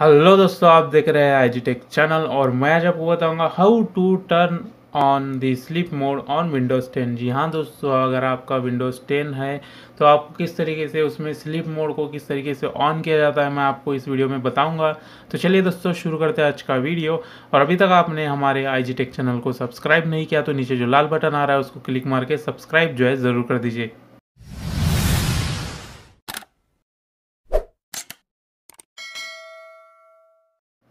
hello दोस्तों आप देख रहे हैं आई टेक चैनल और मैं आज आपको बताऊंगा how to turn on the sleep mode on Windows 10 जी हाँ दोस्तों अगर आपका विंडोज़ 10 है तो आपको किस तरीके से उसमें स्लीप मोड को किस तरीके से ऑन किया जाता है मैं आपको इस वीडियो में बताऊंगा तो चलिए दोस्तों शुरू करते हैं आज का वीडियो और अभी तक आपने हमारे आई टेक चैनल को सब्सक्राइब नहीं किया तो नीचे जो लाल बटन आ रहा है उसको क्लिक मार के सब्सक्राइब जो है ज़रूर कर दीजिए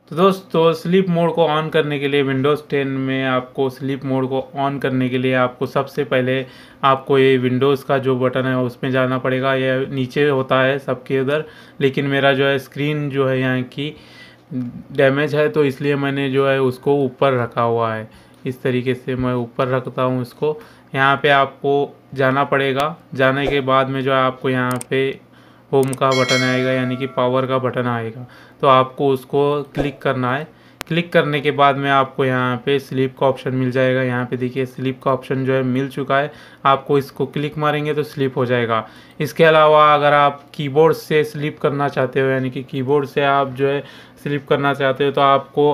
तो दोस्तों स्लीप मोड को ऑन करने के लिए विंडोज़ 10 में आपको स्लीप मोड को ऑन करने के लिए आपको सबसे पहले आपको ये विंडोज़ का जो बटन है उसमें जाना पड़ेगा यह नीचे होता है सबके उधर लेकिन मेरा जो है स्क्रीन जो है यहाँ की डैमेज है तो इसलिए मैंने जो है उसको ऊपर रखा हुआ है इस तरीके से मैं ऊपर रखता हूँ इसको यहाँ पे आपको जाना पड़ेगा जाने के बाद में जो है आपको यहाँ पे होम का बटन आएगा यानी कि पावर का बटन आएगा तो आपको उसको क्लिक करना है क्लिक करने के बाद में आपको यहाँ पे स्लीप का ऑप्शन मिल जाएगा यहाँ पे देखिए स्लीप का ऑप्शन जो है मिल चुका है आपको इसको क्लिक मारेंगे तो स्लीप हो जाएगा इसके अलावा अगर आप कीबोर्ड से स्लीप करना चाहते हो यानी कि कीबोर्ड से आप जो है स्लीप करना चाहते हो तो आपको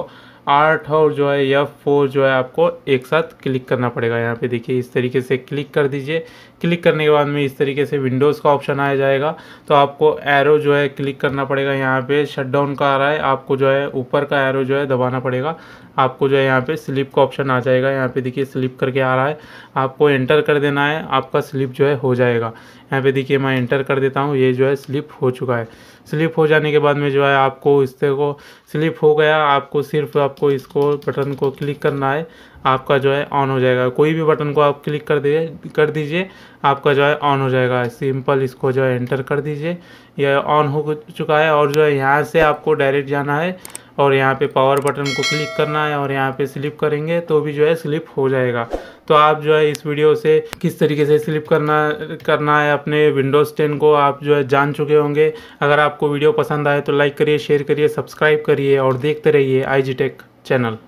आठ और जो है एफ फोर जो है आपको एक साथ क्लिक करना पड़ेगा यहाँ पे देखिए इस तरीके से क्लिक कर दीजिए क्लिक करने के बाद में इस तरीके से विंडोज़ का ऑप्शन आ जाएगा तो आपको एरो जो है क्लिक करना पड़ेगा यहाँ पे शट डाउन का आ रहा है आपको जो है ऊपर का एरो जो है दबाना पड़ेगा आपको जो है यहाँ पे स्लिप का ऑप्शन आ जाएगा यहाँ पे देखिए स्लिप करके आ रहा है आपको एंटर कर देना है आपका स्लिप जो है हो जाएगा यहाँ पे देखिए मैं इंटर कर देता हूँ ये जो है स्लिप हो चुका है स्लिप हो जाने के बाद में जो है आपको इससे को स्लिप हो गया आपको सिर्फ आपको इसको बटन को क्लिक करना है आपका जो है ऑन हो जाएगा कोई भी बटन को आप क्लिक कर दे कर दीजिए आपका जो है ऑन हो जाएगा सिंपल इसको जो है एंटर कर दीजिए यह ऑन हो चुका है और जो है यहाँ से आपको डायरेक्ट जाना है और यहाँ पे पावर बटन को क्लिक करना है और यहाँ पे स्लिप करेंगे तो भी जो है स्लिप हो जाएगा तो आप जो है इस वीडियो से किस तरीके से स्लिप करना करना है अपने विंडोज़ टेन को आप जो है जान चुके होंगे अगर आपको वीडियो पसंद आए तो लाइक करिए शेयर करिए सब्सक्राइब करिए और देखते रहिए आई टेक चैनल